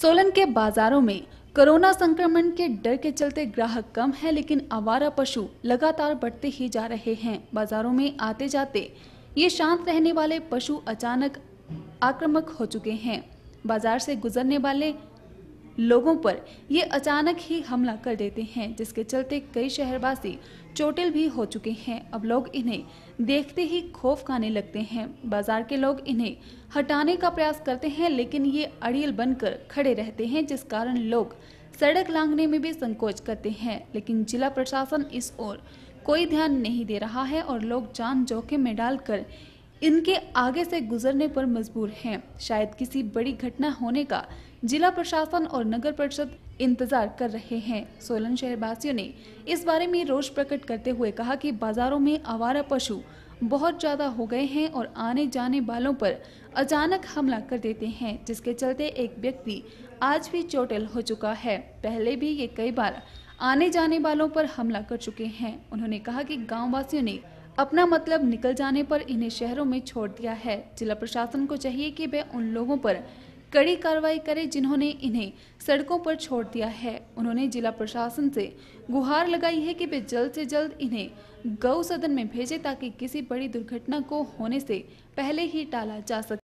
सोलन के बाजारों में कोरोना संक्रमण के डर के चलते ग्राहक कम है लेकिन आवारा पशु लगातार बढ़ते ही जा रहे हैं बाजारों में आते जाते ये शांत रहने वाले पशु अचानक आक्रामक हो चुके हैं बाजार से गुजरने वाले लोगों पर ये अचानक ही हमला कर देते हैं जिसके चलते कई शहरवासी चोटिल भी हो चुके हैं अब लोग इन्हें देखते ही खौफ खाने लगते हैं बाजार के लोग इन्हें हटाने का प्रयास करते हैं लेकिन ये अड़ियल बनकर खड़े रहते हैं जिस कारण लोग सड़क लांगने में भी संकोच करते हैं लेकिन जिला प्रशासन इस ओर कोई ध्यान नहीं दे रहा है और लोग जान जोखिम में डालकर इनके आगे से गुजरने पर मजबूर हैं शायद किसी बड़ी घटना होने का जिला प्रशासन और नगर परिषद इंतजार कर रहे हैं सोलन वासियों ने इस बारे में रोष प्रकट करते हुए कहा कि बाजारों में आवारा पशु बहुत ज़्यादा हो गए हैं और आने जाने वालों पर अचानक हमला कर देते हैं जिसके चलते एक व्यक्ति आज भी चोटिल हो चुका है पहले भी ये कई बार आने जाने वालों पर हमला कर चुके हैं उन्होंने कहा कि गांव वासियों ने अपना मतलब निकल जाने पर इन्हें शहरों में छोड़ दिया है जिला प्रशासन को चाहिए कि वे उन लोगों पर कड़ी कार्रवाई करे जिन्होंने इन्हें सड़कों पर छोड़ दिया है उन्होंने जिला प्रशासन से गुहार लगाई है कि वे जल्द से जल्द इन्हें गौ सदन में भेजे ताकि किसी बड़ी दुर्घटना को होने से पहले ही टाला जा सके